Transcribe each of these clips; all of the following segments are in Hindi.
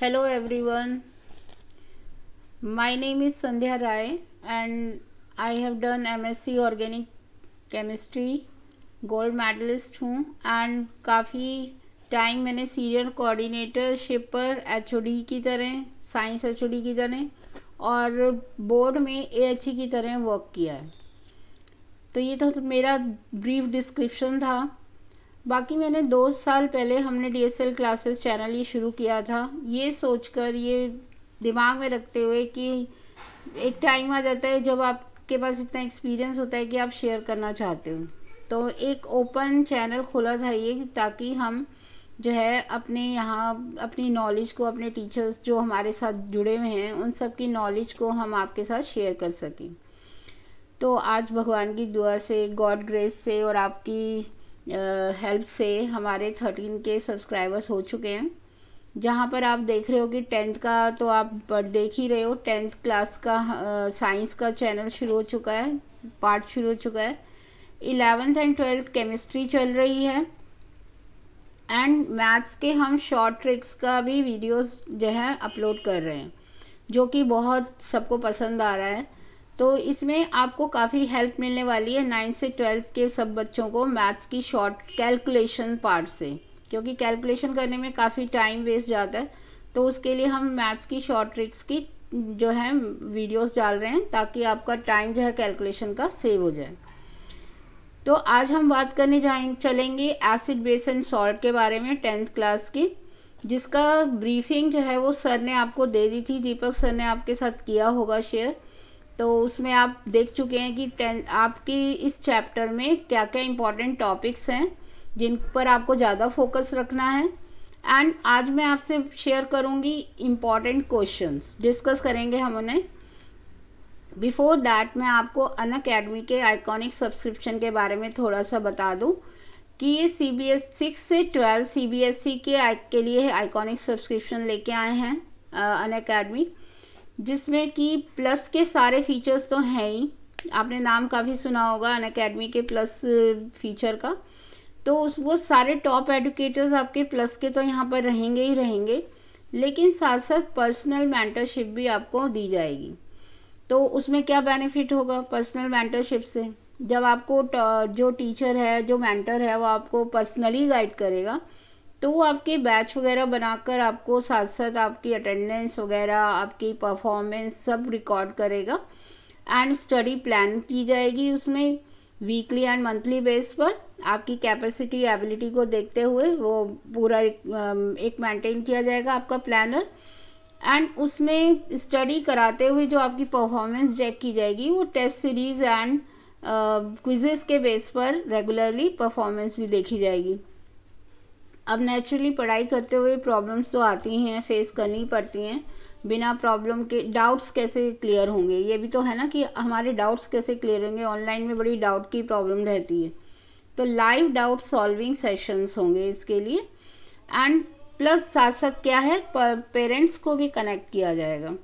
hello everyone my name is Sandhya Rai and I have done MSc organic chemistry gold medalist हूँ एंड काफ़ी टाइम मैंने सीरियल कोऑर्डिनेटरशिप पर एचओडी की तरह साइंस एचओडी की तरह और बोर्ड में ए e की तरह वर्क किया है तो ये तो मेरा ब्रीफ डिस्क्रिप्शन था बाकी मैंने दो साल पहले हमने डीएसएल क्लासेस चैनल ही शुरू किया था ये सोचकर ये दिमाग में रखते हुए कि एक टाइम आ जाता है जब आपके पास इतना एक्सपीरियंस होता है कि आप शेयर करना चाहते हो तो एक ओपन चैनल खोला था ये ताकि हम जो है अपने यहाँ अपनी नॉलेज को अपने टीचर्स जो हमारे साथ जुड़े हुए हैं उन सब की नॉलेज को हम आपके साथ शेयर कर सकें तो आज भगवान की दुआ से गॉड ग्रेस से और आपकी हेल्प से हमारे थर्टीन के सब्सक्राइबर्स हो चुके हैं जहाँ पर आप देख रहे हो कि टेंथ का तो आप देख ही रहे हो टेंथ क्लास का साइंस का चैनल शुरू हो चुका है पार्ट शुरू हो चुका है इलेवेंथ एंड ट्वेल्थ केमिस्ट्री चल रही है एंड मैथ्स के हम शॉर्ट ट्रिक्स का भी वीडियोस जो है अपलोड कर रहे हैं जो कि बहुत सबको पसंद आ रहा है तो इसमें आपको काफ़ी हेल्प मिलने वाली है नाइन्थ से ट्वेल्थ के सब बच्चों को मैथ्स की शॉर्ट कैलकुलेशन पार्ट से क्योंकि कैलकुलेशन करने में काफ़ी टाइम वेस्ट जाता है तो उसके लिए हम मैथ्स की शॉर्ट ट्रिक्स की जो है वीडियोस डाल रहे हैं ताकि आपका टाइम जो है कैलकुलेशन का सेव हो जाए तो आज हम बात करने जाएंगे चलेंगे एसिड बेस एंड सॉल्ट के बारे में टेंथ क्लास की जिसका ब्रीफिंग जो है वो सर ने आपको दे दी थी दीपक सर ने आपके साथ किया होगा शेयर तो उसमें आप देख चुके हैं कि आपकी इस चैप्टर में क्या क्या इम्पोर्टेंट टॉपिक्स हैं जिन पर आपको ज़्यादा फोकस रखना है एंड आज मैं आपसे शेयर करूँगी इम्पॉर्टेंट क्वेश्चन डिस्कस करेंगे हम उन्हें बिफोर दैट मैं आपको अन अकेडमी के आइकॉनिक सब्सक्रिप्शन के बारे में थोड़ा सा बता दूँ कि ये सी बी एस सिक्स से twelve C B S E के के लिए आइकॉनिक सब्सक्रिप्शन लेके आए हैं अन अकेडमी जिसमें कि प्लस के सारे फीचर्स तो हैं ही आपने नाम का भी सुना होगा अन अकेडमी के प्लस फीचर का तो उस वो सारे टॉप एडुकेटर्स आपके प्लस के तो यहाँ पर रहेंगे ही रहेंगे लेकिन साथ साथ पर्सनल मेंटरशिप भी आपको दी जाएगी तो उसमें क्या बेनिफिट होगा पर्सनल मेंटरशिप से जब आपको जो टीचर है जो मेंटर है वो आपको पर्सनली गाइड करेगा तो वो आपके बैच वगैरह बनाकर आपको साथ साथ आपकी अटेंडेंस वगैरह आपकी परफॉर्मेंस सब रिकॉर्ड करेगा एंड स्टडी प्लान की जाएगी उसमें वीकली एंड मंथली बेस पर आपकी कैपेसिटी एबिलिटी को देखते हुए वो पूरा एक मेंटेन किया जाएगा आपका प्लानर एंड उसमें स्टडी कराते हुए जो आपकी परफॉर्मेंस चेक की जाएगी वो टेस्ट सीरीज एंड क्विजेस के बेस पर रेगुलरली परफॉर्मेंस भी देखी जाएगी अब नेचुरली पढ़ाई करते हुए प्रॉब्लम्स तो आती हैं फेस करनी पड़ती हैं बिना प्रॉब्लम के डाउट्स कैसे क्लियर होंगे ये भी तो है ना कि हमारे डाउट्स कैसे क्लियर होंगे ऑनलाइन में बड़ी डाउट की प्रॉब्लम रहती है तो लाइव डाउट सॉल्विंग सेशंस होंगे इसके लिए एंड प्लस साथ साथ क्या है पेरेंट्स को भी कनेक्ट किया जाएगा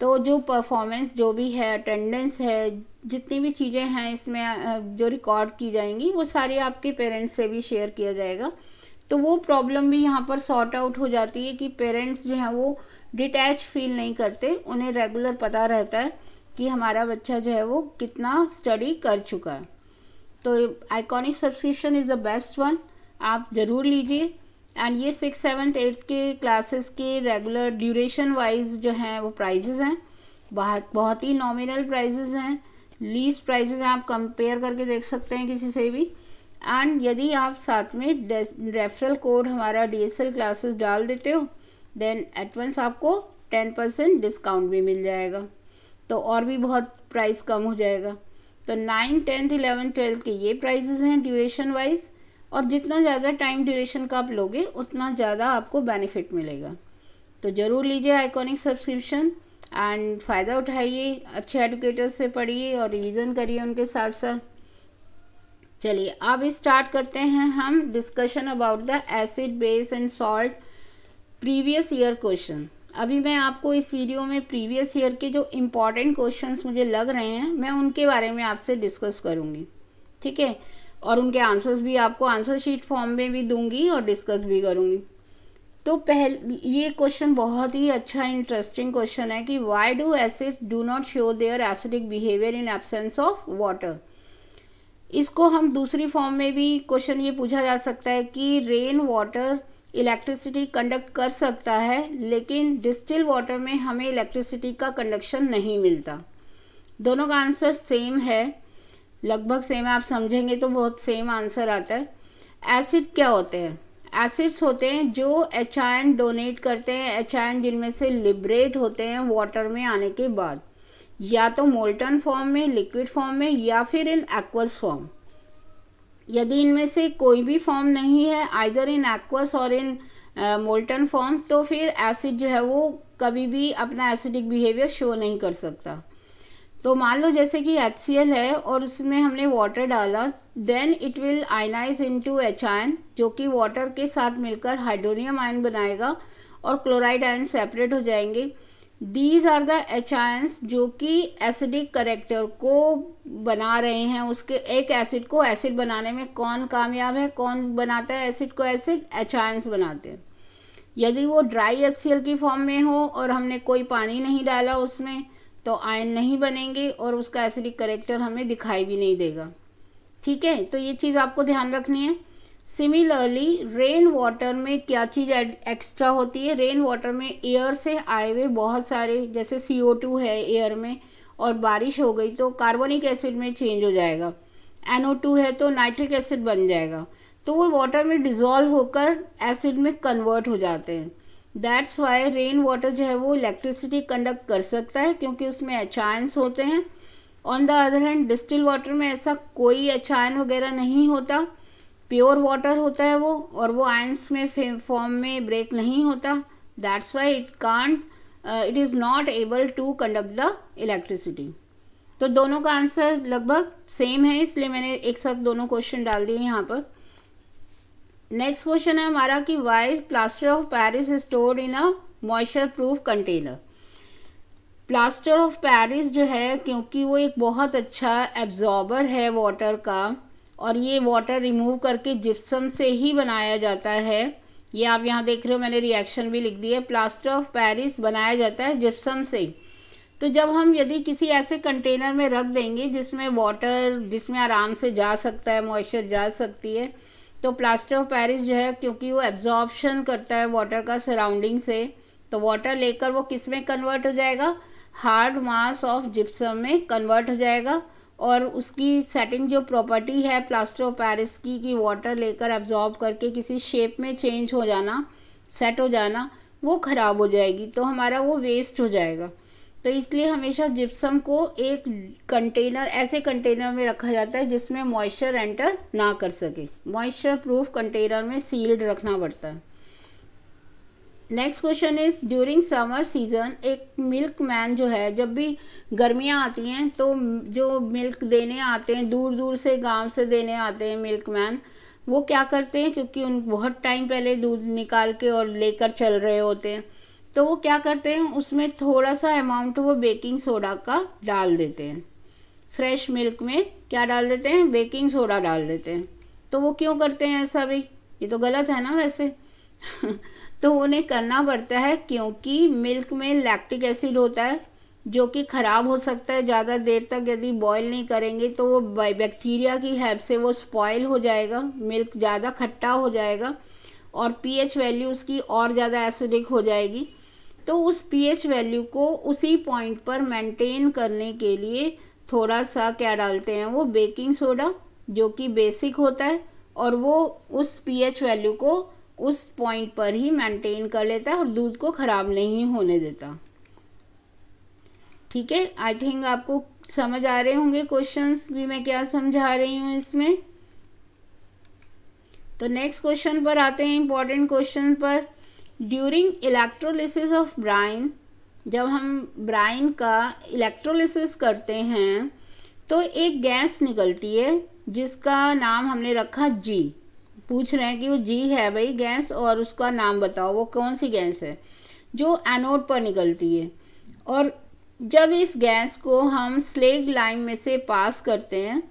तो जो परफॉर्मेंस जो भी है अटेंडेंस है जितनी भी चीज़ें हैं इसमें जो रिकॉर्ड की जाएंगी वो सारी आपके पेरेंट्स से भी शेयर किया जाएगा तो वो प्रॉब्लम भी यहाँ पर सॉर्ट आउट हो जाती है कि पेरेंट्स जो हैं वो डिटैच फील नहीं करते उन्हें रेगुलर पता रहता है कि हमारा बच्चा जो है वो कितना स्टडी कर चुका है तो iconic subscription is the best one आप ज़रूर लीजिए एंड ये सिक्स सेवन्थ एट्थ के क्लासेस के रेगुलर ड्यूरेशन वाइज जो हैं वो प्राइजेज़ हैं बहुत बहुत ही नॉमिनल प्राइजेज़ हैं लीज प्राइजेज़ हैं आप कंपेयर करके देख सकते हैं किसी से भी एंड यदि आप साथ में रेफरल कोड हमारा डी एस एल क्लासेस डाल देते हो देन एटवंस आपको टेन परसेंट डिस्काउंट भी मिल जाएगा तो और भी बहुत प्राइस कम हो जाएगा तो नाइन टेंथ इलेवन ट्वेल्थ के ये प्राइजेज हैं ड्यूरेशन वाइज और जितना ज़्यादा टाइम ड्यूरेशन का आप लोगे उतना ज़्यादा आपको बेनिफिट मिलेगा तो ज़रूर लीजिए आइकॉनिक सब्सक्रिप्शन एंड फ़ायदा उठाइए अच्छे एडुकेटर से पढ़िए और रिविज़न करिए उनके साथ साथ चलिए अब स्टार्ट करते हैं हम discussion about the acid base and salt previous year question अभी मैं आपको इस वीडियो में प्रीवियस ईयर के जो इम्पॉर्टेंट क्वेश्चंस मुझे लग रहे हैं मैं उनके बारे में आपसे डिस्कस करूँगी ठीक है और उनके आंसर्स भी आपको आंसर शीट फॉर्म में भी दूंगी और डिस्कस भी करूँगी तो पहल ये क्वेश्चन बहुत ही अच्छा इंटरेस्टिंग क्वेश्चन है कि why do acid do not show their acidic behaviour in absence of water इसको हम दूसरी फॉर्म में भी क्वेश्चन ये पूछा जा सकता है कि रेन वाटर इलेक्ट्रिसिटी कंडक्ट कर सकता है लेकिन डिस्टिल वाटर में हमें इलेक्ट्रिसिटी का कंडक्शन नहीं मिलता दोनों का आंसर सेम है लगभग सेम है आप समझेंगे तो बहुत सेम आंसर आता है एसिड क्या होते हैं एसिड्स होते हैं जो एच डोनेट करते हैं एच जिनमें से लिबरेट होते हैं वाटर में आने के बाद या तो मोल्टन फॉर्म में लिक्विड फॉर्म में या फिर इन एक्वस फॉर्म यदि इनमें से कोई भी फॉर्म नहीं है आइदर इन एक्वस और इन मोल्टन फॉर्म तो फिर एसिड जो है वो कभी भी अपना एसिडिक बिहेवियर शो नहीं कर सकता तो मान लो जैसे कि एच है और उसमें हमने वाटर डाला then it will ionise into H ion जो कि वाटर के साथ मिलकर हाइड्रोनियम आयन बनाएगा और क्लोराइड आयन सेपरेट हो जाएंगे दीज आर द एच जो कि एसिडिक करेक्टर को बना रहे हैं उसके एक एसिड को एसिड बनाने में कौन कामयाब है कौन बनाता है एसिड को एसिड एच बनाते हैं यदि वो ड्राई एच की फॉर्म में हो और हमने कोई पानी नहीं डाला उसमें तो आयन नहीं बनेंगे और उसका एसिडिक करेक्टर हमें दिखाई भी नहीं देगा ठीक है तो ये चीज़ आपको ध्यान रखनी है सिमिलरली रेन वाटर में क्या चीज़ एक्स्ट्रा होती है रेन वाटर में एयर से आए हुए बहुत सारे जैसे सी ओ टू है एयर में और बारिश हो गई तो कार्बनिक एसिड में चेंज हो जाएगा एन ओ टू है तो नाइट्रिक एसिड बन जाएगा तो वो वाटर में डिज़ोल्व होकर एसिड में कन्वर्ट हो जाते हैं दैट्स वाई रेन वाटर जो है वो इलेक्ट्रिसिटी कंडक्ट कर सकता है क्योंकि उसमें अचायंस होते हैं on the other hand distil water में ऐसा कोई अचायन वगैरह नहीं होता प्योर वाटर होता है वो और वो आयंस में फॉर्म में ब्रेक नहीं होता that's why it can't it is not able to conduct the electricity तो दोनों का आंसर लगभग सेम है इसलिए मैंने एक साथ दोनों क्वेश्चन डाल दिए यहाँ पर नेक्स्ट क्वेश्चन है हमारा कि why plaster of Paris stored in a moisture proof container plaster of Paris जो है क्योंकि वो एक बहुत अच्छा एब्जॉर्बर है वाटर का और ये वाटर रिमूव करके जिप्सम से ही बनाया जाता है ये आप यहाँ देख रहे हो मैंने रिएक्शन भी लिख दी है प्लास्टर ऑफ पैरिस बनाया जाता है जिप्सम से तो जब हम यदि किसी ऐसे कंटेनर में रख देंगे जिसमें वाटर जिसमें आराम से जा सकता है मॉइस्चर जा सकती है तो प्लास्टर ऑफ पैरिस जो है क्योंकि वो एब्जॉर्बशन करता है वाटर का सराउंडिंग से तो वाटर लेकर वो किस में कन्वर्ट हो जाएगा हार्ड मास ऑफ जिप्सम में कन्वर्ट हो जाएगा और उसकी सेटिंग जो प्रॉपर्टी है प्लास्टर ऑफ पैरिस की कि वाटर लेकर एब्जॉर्ब करके किसी शेप में चेंज हो जाना सेट हो जाना वो ख़राब हो जाएगी तो हमारा वो वेस्ट हो जाएगा तो इसलिए हमेशा जिप्सम को एक कंटेनर ऐसे कंटेनर में रखा जाता है जिसमें मॉइस्चर एंटर ना कर सके मॉइस्चर प्रूफ कंटेनर में सील्ड रखना पड़ता है next question is during summer season एक मिल्क मैन जो है जब भी गर्मियाँ आती हैं तो जो मिल्क देने आते हैं दूर दूर से गांव से देने आते हैं मिल्क मैन वो क्या करते हैं क्योंकि उन बहुत टाइम पहले दूध निकाल के और लेकर चल रहे होते हैं तो वो क्या करते हैं उसमें थोड़ा सा अमाउंट वो बेकिंग सोडा का डाल देते हैं फ्रेश मिल्क में क्या डाल देते हैं बेकिंग सोडा डाल देते हैं तो वो क्यों करते हैं ऐसा भी ये तो गलत है ना वैसे तो उन्हें करना पड़ता है क्योंकि मिल्क में लैक्टिक एसिड होता है जो कि ख़राब हो सकता है ज़्यादा देर तक यदि बॉयल नहीं करेंगे तो वो बैक्टीरिया की हेल्प से वो स्पॉयल हो जाएगा मिल्क ज़्यादा खट्टा हो जाएगा और पीएच वैल्यू उसकी और ज़्यादा एसिडिक हो जाएगी तो उस पीएच वैल्यू को उसी पॉइंट पर मेंटेन करने के लिए थोड़ा सा क्या डालते हैं वो बेकिंग सोडा जो कि बेसिक होता है और वो उस पीएच वैल्यू को उस पॉइंट पर ही मेंटेन कर लेता है और दूध को ख़राब नहीं होने देता ठीक है आई थिंक आपको समझ आ रहे होंगे क्वेश्चंस भी मैं क्या समझा रही हूँ इसमें तो नेक्स्ट क्वेश्चन पर आते हैं इंपॉर्टेंट क्वेश्चन पर ड्यूरिंग इलेक्ट्रोलिसिस ऑफ ब्राइन जब हम ब्राइन का इलेक्ट्रोलिसिस करते हैं तो एक गैस निकलती है जिसका नाम हमने रखा जी पूछ रहे हैं कि वो जी है भाई गैस और उसका नाम बताओ वो कौन सी गैस है जो एनोड पर निकलती है और जब इस गैस को हम स्लेग लाइम में से पास करते हैं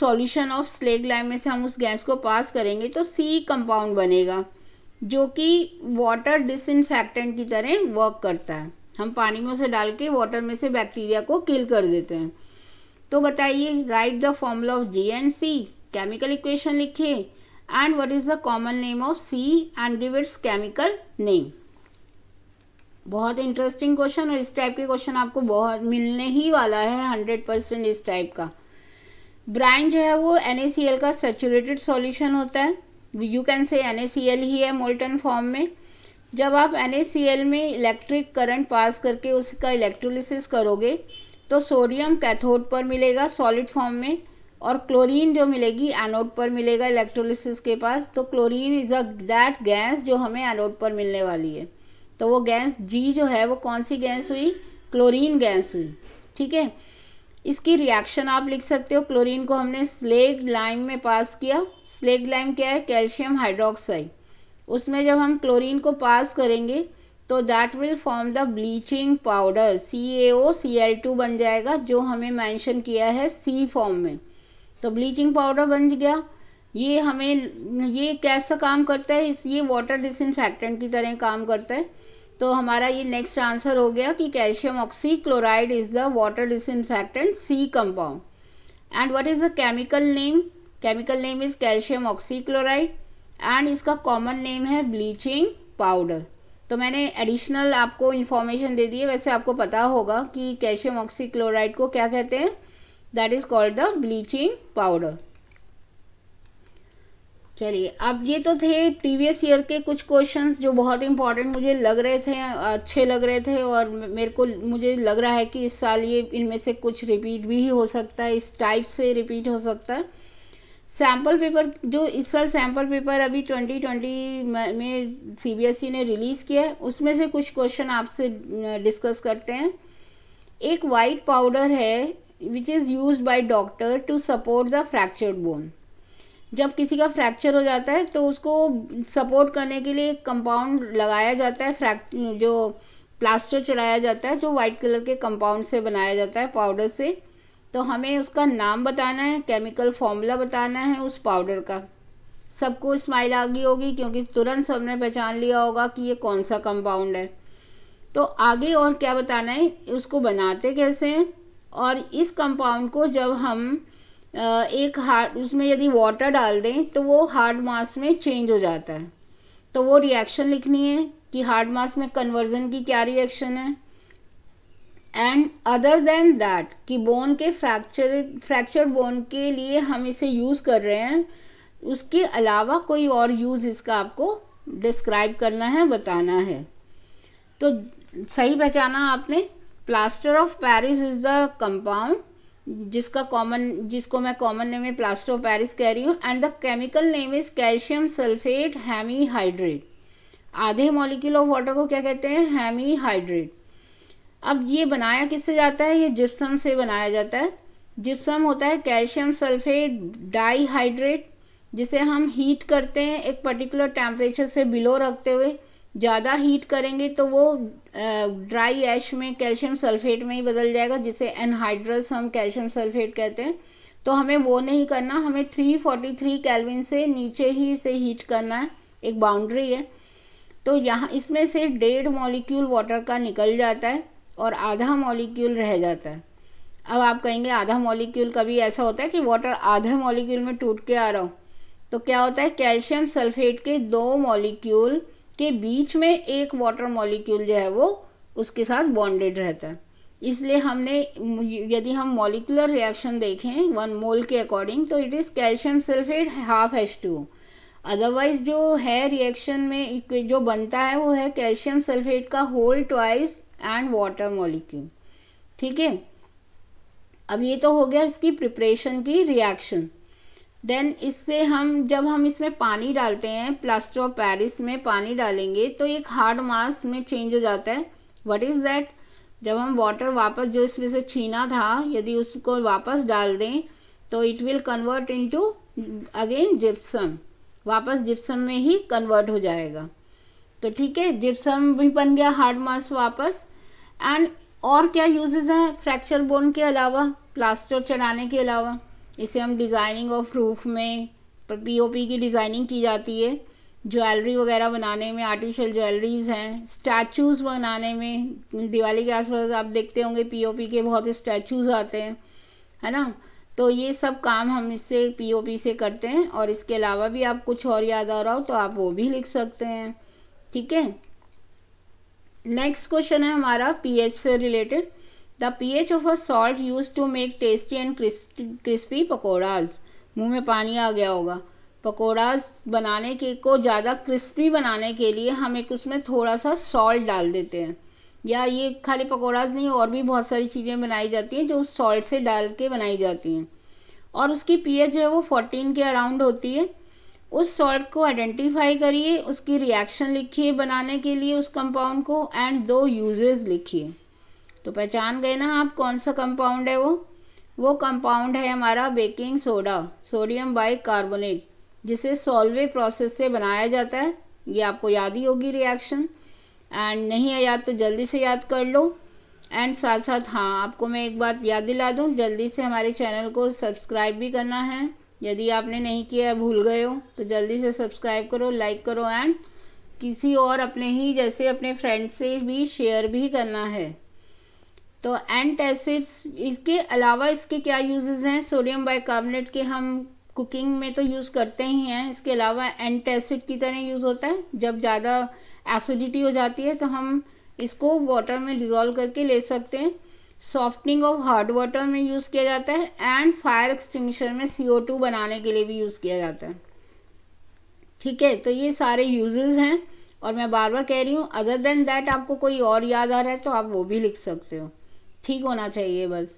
सॉल्यूशन ऑफ स्लेग लाइम में से हम उस गैस को पास करेंगे तो सी कंपाउंड बनेगा जो कि वाटर डिसइनफेक्टेंट की तरह वर्क करता है हम पानी में उसे डाल के वाटर में से बैक्टीरिया को किल कर देते हैं तो बताइए write the formula of G and C chemical equation लिखिए and what is the common name of C and give its chemical name बहुत इंटरेस्टिंग क्वेश्चन और इस टाइप के क्वेश्चन आपको बहुत मिलने ही वाला है हंड्रेड परसेंट इस टाइप का ब्राइन जो है वो एन का सेचूरेटेड सॉल्यूशन होता है यू कैन से एन ही है मोल्टन फॉर्म में जब आप एन में इलेक्ट्रिक करंट पास करके उसका इलेक्ट्रोलिसिस करोगे तो सोडियम कैथोड पर मिलेगा सॉलिड फॉर्म में और क्लोरीन जो मिलेगी एनोड पर मिलेगा इलेक्ट्रोलिसिस के पास तो chlorine is a that gas जो हमें एनोड पर मिलने वाली है तो वो गैस जी जो है वो कौन सी गैस हुई क्लोरीन गैस हुई ठीक है इसकी रिएक्शन आप लिख सकते हो क्लोरीन को हमने स्लेग लाइम में पास किया स्लेग लाइम क्या है कैल्शियम हाइड्रोक्साइड उसमें जब हम क्लोरीन को पास करेंगे तो that will form the bleaching powder C A O C L two बन जाएगा जो हमें मेंशन किया है सी फॉर्म में तो ब्लीचिंग पाउडर बन गया ये हमें ये कैसा काम करता है इस ये वाटर डिसइनफेक्टेंट की तरह काम करता है तो हमारा ये नेक्स्ट आंसर हो गया कि calcium oxy chloride is the water disinfectant C compound and what is the chemical name chemical name is calcium oxy chloride and इसका कॉमन नेम है ब्लीचिंग पाउडर तो मैंने एडिशनल आपको इन्फॉर्मेशन दे दी है वैसे आपको पता होगा कि कैल्शियम ऑक्सी क्लोराइड को क्या कहते हैं that is called the bleaching powder चलिए अब ये तो थे प्रीवियस ईयर के कुछ क्वेश्चंस जो बहुत इंपॉर्टेंट मुझे लग रहे थे अच्छे लग रहे थे और मेरे को मुझे लग रहा है कि इस साल ये इनमें से कुछ रिपीट भी हो सकता है इस टाइप से रिपीट हो सकता है सैम्पल पेपर जो इस साल सैम्पल पेपर अभी 2020 में सीबीएसई ने रिलीज़ किया है उसमें से कुछ क्वेश्चन आपसे डिस्कस करते हैं एक वाइट पाउडर है which is use by doctor to support the fractured bone जब किसी का फ्रैक्चर हो जाता है तो उसको सपोर्ट करने के लिए एक कंपाउंड लगाया जाता है फ्रैक् जो प्लास्टर चढ़ाया जाता है जो वाइट कलर के कंपाउंड से बनाया जाता है पाउडर से तो हमें उसका नाम बताना है केमिकल फॉर्मूला बताना है उस पाउडर का सबको स्माइल आ गई होगी क्योंकि तुरंत सबने पहचान लिया होगा कि ये कौन सा कंपाउंड है तो आगे और क्या बताना है उसको बनाते कैसे हैं और इस कंपाउंड को जब हम एक हार्ड उसमें यदि वाटर डाल दें तो वो हार्ड मास में चेंज हो जाता है तो वो रिएक्शन लिखनी है कि हार्ड मास में कन्वर्जन की क्या रिएक्शन है एंड अदर देन दैट कि बोन के फ्रैक्चर फ्रैक्चर बोन के लिए हम इसे यूज़ कर रहे हैं उसके अलावा कोई और यूज़ इसका आपको डिस्क्राइब करना है बताना है तो सही पहचाना आपने plaster of Paris is the compound जिसका कॉमन जिसको मैं कॉमन नेम में प्लास्टर ऑफ पेरिस कह रही हूँ and the chemical name is calcium sulphate hemi hydrate आधे मॉलिक्यूल ऑफ वाटर को क्या कहते हैं हैमी हाइड्रेट अब ये बनाया किससे जाता है ये जिप्सम से बनाया जाता है जिप्सम होता है कैल्शियम सल्फेट डाई जिसे हम हीट करते हैं एक पर्टिकुलर टेम्परेचर से बिलो रखते हुए ज़्यादा हीट करेंगे तो वो ड्राई ऐश में कैल्शियम सल्फेट में ही बदल जाएगा जिसे एनहाइड्रस हम कैल्शियम सल्फेट कहते हैं तो हमें वो नहीं करना हमें 343 फोर्टी से नीचे ही इसे हीट करना है एक बाउंड्री है तो यहाँ इसमें से डेढ़ मॉलिक्यूल वाटर का निकल जाता है और आधा मॉलिक्यूल रह जाता है अब आप कहेंगे आधा मॉलिक्यूल कभी ऐसा होता है कि वाटर आधा मॉलिक्यूल में टूट के आ रहा हो तो क्या होता है कैल्शियम सल्फेट के दो मॉलिक्यूल के बीच में एक वाटर मॉलिक्यूल जो है वो उसके साथ बॉन्डेड रहता है इसलिए हमने यदि हम मॉलिकुलर रिएक्शन देखें वन मोल के अकॉर्डिंग तो it is calcium sulphate half H two otherwise जो है रिएक्शन में जो बनता है वो है कैल्शियम सल्फेट का whole twice and water molecule ठीक है अब ये तो हो गया इसकी प्रिपरेशन की रिएक्शन देन इससे हम जब हम इसमें पानी डालते हैं प्लास्टर ऑफ पैरिस में पानी डालेंगे तो एक हार्ड मास में चेंज हो जाता है व्हाट इज़ दैट जब हम वाटर वापस जो इसमें से छीना था यदि उसको वापस डाल दें तो it will convert into again gypsum वापस जिप्सम में ही कन्वर्ट हो जाएगा तो ठीक है जिप्सम भी बन गया हार्ड मास वापस एंड और क्या यूजेज हैं फ्रैक्चर बोन के अलावा प्लास्टर चढ़ाने के अलावा इसे हम डिज़ाइनिंग ऑफ रूफ में पीओपी की डिज़ाइनिंग की जाती है ज्वेलरी वगैरह बनाने में आर्टिफिशियल ज्वेलरीज हैं स्टैचूज़ बनाने में दिवाली के आसपास आप देखते होंगे पीओपी के बहुत स्टैचूज़ आते हैं है ना तो ये सब काम हम इससे पीओपी से करते हैं और इसके अलावा भी आप कुछ और याद आ रहा हो तो आप वो भी लिख सकते हैं ठीक है नेक्स्ट क्वेश्चन है हमारा एच से related the pH of a salt use to make tasty and crispy pakoras मुँह में पानी आ गया होगा पकौड़ाज बनाने के को ज़्यादा क्रिस्पी बनाने के लिए हम एक उसमें थोड़ा सा सॉल्ट डाल देते हैं या ये खाली पकौड़ाज नहीं और भी बहुत सारी चीज़ें बनाई जाती हैं जो उस सॉल्ट से डाल के बनाई जाती हैं और उसकी पीएच जो है वो फोर्टीन के अराउंड होती है उस सॉल्ट को आइडेंटिफाई करिए उसकी रिएक्शन लिखिए बनाने के लिए उस कंपाउंड को एंड दो यूजेज लिखिए तो पहचान गए ना आप कौन सा कंपाउंड है वो वो कंपाउंड है हमारा बेकिंग सोडा सोडियम बाइकार्बोनेट जिसे सॉल्वे प्रोसेस से बनाया जाता है ये आपको याद ही होगी रिएक्शन एंड नहीं है याद तो जल्दी से याद कर लो एंड साथ साथ हाँ आपको मैं एक बात याद दिला दूँ जल्दी से हमारे चैनल को सब्सक्राइब भी करना है यदि आपने नहीं किया भूल गए हो तो जल्दी से सब्सक्राइब करो लाइक करो एंड किसी और अपने ही जैसे अपने फ्रेंड से भी शेयर भी करना है तो एंटासिड्स इसके अलावा इसके क्या यूजेस हैं सोडियम बाइकार्बोनेट के हम कुकिंग में तो यूज़ करते ही हैं इसके अलावा एंटासिड की तरह यूज़ होता है जब ज़्यादा एसिडिटी हो जाती है तो हम इसको वाटर में डिज़ोल्व करके ले सकते हैं सॉफ्टनिंग ऑफ हार्ड वाटर में यूज़ किया जाता है एंड फायर एक्सटिंगशन में सी बनाने के लिए भी यूज़ किया जाता है ठीक है तो ये सारे यूजेस हैं और मैं बार बार कह रही हूँ अदर देन दैट आपको कोई और याद आ रहा है तो आप वो भी लिख सकते हो ठीक होना चाहिए बस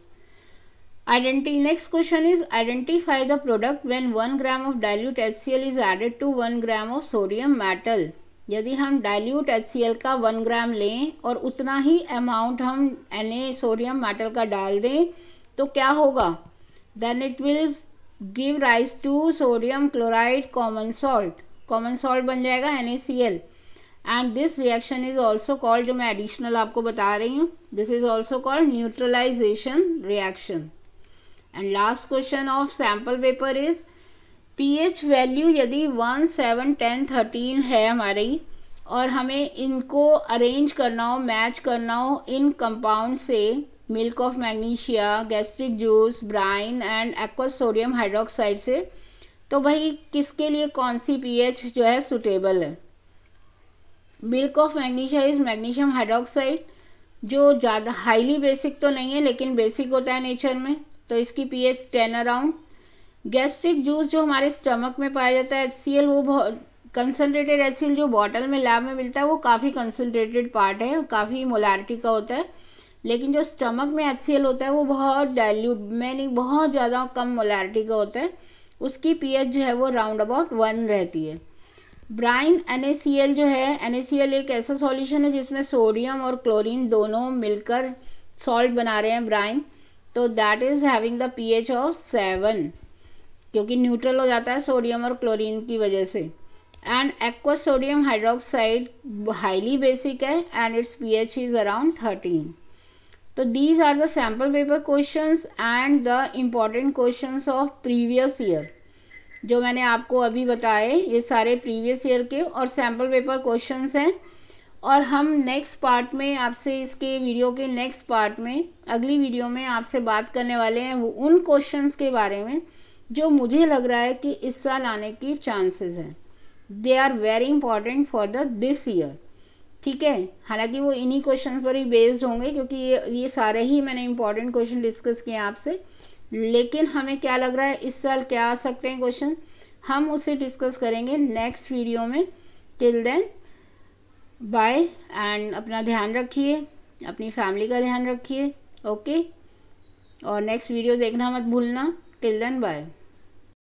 आइडेंटी next question is identify the product when one gram of dilute H is added to one gram of sodium metal यदि हम डाइल्यूट एच का वन ग्राम लें और उतना ही अमाउंट हम एन सोडियम मेटल का डाल दें तो क्या होगा then it will give rise to sodium chloride common salt common salt बन जाएगा एन and this reaction is also called जो मैं एडिशनल आपको बता रही हूँ this is also called neutralisation reaction and last question of sample paper is P H value यदि वन सेवन टेन थर्टीन है हमारी और हमें इनको अरेंज करना हो मैच करना हो इन कंपाउंड से milk of magnesia gastric juice brine and aqua sodium hydroxide से तो भाई किसके लिए कौन सी पीएच जो है सुटेबल है milk of magnesia is magnesium hydroxide जो ज़्यादा हाईली बेसिक तो नहीं है लेकिन बेसिक होता है नेचर में तो इसकी P H ten around gastric juice जो हमारे स्टमक में पाया जाता है एच वो बहुत कंसनट्रेटेड एच जो बॉटल में लैब में मिलता है वो काफ़ी कंसनट्रेटेड पार्ट है काफ़ी मोलारिटी का होता है लेकिन जो स्टमक में एच होता है वो बहुत डाइल्यूट मैंने बहुत ज़्यादा कम मोलारिटी का होता है उसकी पीएच जो है वो राउंड अबाउट वन रहती है ब्राइन एन जो है एन एक ऐसा सॉल्यूशन है जिसमें सोडियम और क्लोरीन दोनों मिलकर सॉल्ट बना रहे हैं ब्राइन तो that is having the pH of seven क्योंकि न्यूट्रल हो जाता है सोडियम और क्लोरीन की वजह से and aqua sodium hydroxide highly basic है and it's P is around thirteen तो these are the sample paper questions and the important questions of previous year जो मैंने आपको अभी बताए ये सारे प्रीवियस ईयर के और सैम्पल पेपर क्वेश्चंस हैं और हम नेक्स्ट पार्ट में आपसे इसके वीडियो के नेक्स्ट पार्ट में अगली वीडियो में आपसे बात करने वाले हैं वो उन क्वेश्चंस के बारे में जो मुझे लग रहा है कि इस साल आने की चांसेस हैं they are very important for the this year ठीक है हालांकि वो इन्हीं क्वेश्चन पर ही बेस्ड होंगे क्योंकि ये ये सारे ही मैंने इंपॉर्टेंट क्वेश्चन डिस्कस किए आपसे लेकिन हमें क्या लग रहा है इस साल क्या आ सकते हैं क्वेश्चन हम उसे डिस्कस करेंगे नेक्स्ट वीडियो में टिल देन बाय एंड अपना ध्यान रखिए अपनी फैमिली का ध्यान रखिए ओके और नेक्स्ट वीडियो देखना मत भूलना टिल देन बाय